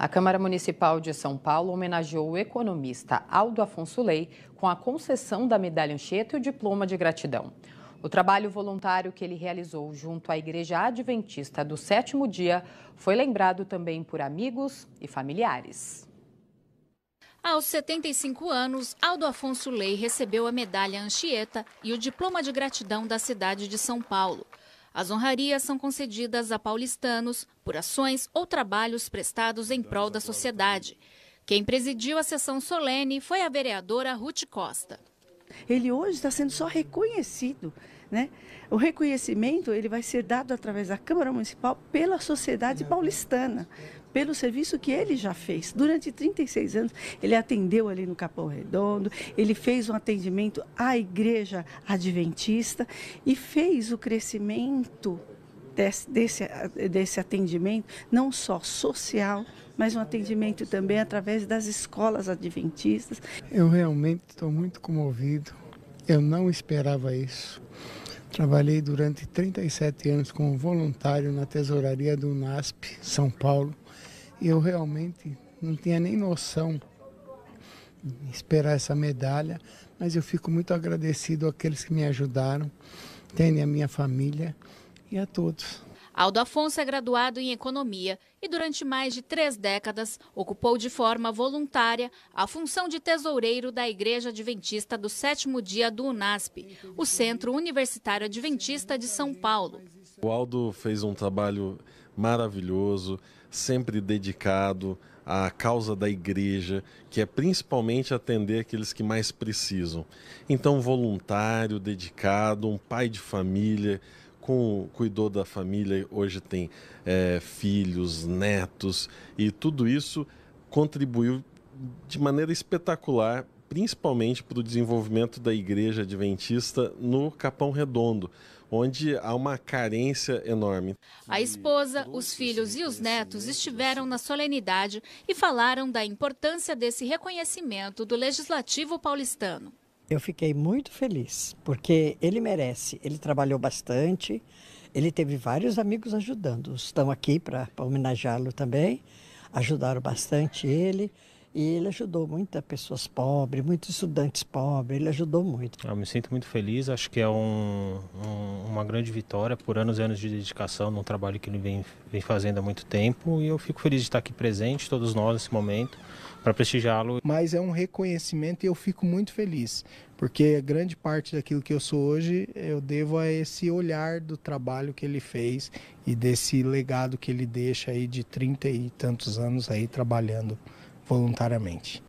A Câmara Municipal de São Paulo homenageou o economista Aldo Afonso Lei com a concessão da medalha Anchieta e o diploma de gratidão. O trabalho voluntário que ele realizou junto à Igreja Adventista do Sétimo Dia foi lembrado também por amigos e familiares. Aos 75 anos, Aldo Afonso Lei recebeu a medalha Anchieta e o diploma de gratidão da cidade de São Paulo. As honrarias são concedidas a paulistanos por ações ou trabalhos prestados em prol da sociedade. Quem presidiu a sessão solene foi a vereadora Ruth Costa. Ele hoje está sendo só reconhecido, né? O reconhecimento ele vai ser dado através da Câmara Municipal pela sociedade paulistana pelo serviço que ele já fez. Durante 36 anos, ele atendeu ali no Capão Redondo, ele fez um atendimento à igreja adventista e fez o crescimento Desse, desse, desse, atendimento, não só social, mas um atendimento também através das escolas adventistas. Eu realmente estou muito comovido, eu não esperava isso. Trabalhei durante 37 anos como voluntário na tesouraria do NASP, São Paulo eu realmente não tinha nem noção de esperar essa medalha, mas eu fico muito agradecido àqueles que me ajudaram, tendo A minha família e a todos. Aldo Afonso é graduado em Economia e, durante mais de três décadas, ocupou de forma voluntária a função de tesoureiro da Igreja Adventista do Sétimo Dia do UNASP, o Centro Universitário Adventista de São Paulo. O Aldo fez um trabalho maravilhoso, sempre dedicado à causa da igreja, que é principalmente atender aqueles que mais precisam. Então, voluntário, dedicado, um pai de família, com, cuidou da família, hoje tem é, filhos, netos, e tudo isso contribuiu de maneira espetacular principalmente para o desenvolvimento da igreja adventista no Capão Redondo, onde há uma carência enorme. A esposa, os filhos e os netos estiveram na solenidade e falaram da importância desse reconhecimento do legislativo paulistano. Eu fiquei muito feliz, porque ele merece. Ele trabalhou bastante, ele teve vários amigos ajudando. Estão aqui para homenageá-lo também, ajudaram bastante ele. E ele ajudou muitas pessoas pobres, muitos estudantes pobres, ele ajudou muito. Eu me sinto muito feliz, acho que é um, um, uma grande vitória por anos e anos de dedicação num trabalho que ele vem, vem fazendo há muito tempo. E eu fico feliz de estar aqui presente, todos nós, nesse momento, para prestigiá-lo. Mas é um reconhecimento e eu fico muito feliz, porque grande parte daquilo que eu sou hoje eu devo a esse olhar do trabalho que ele fez e desse legado que ele deixa aí de 30 e tantos anos aí trabalhando voluntariamente.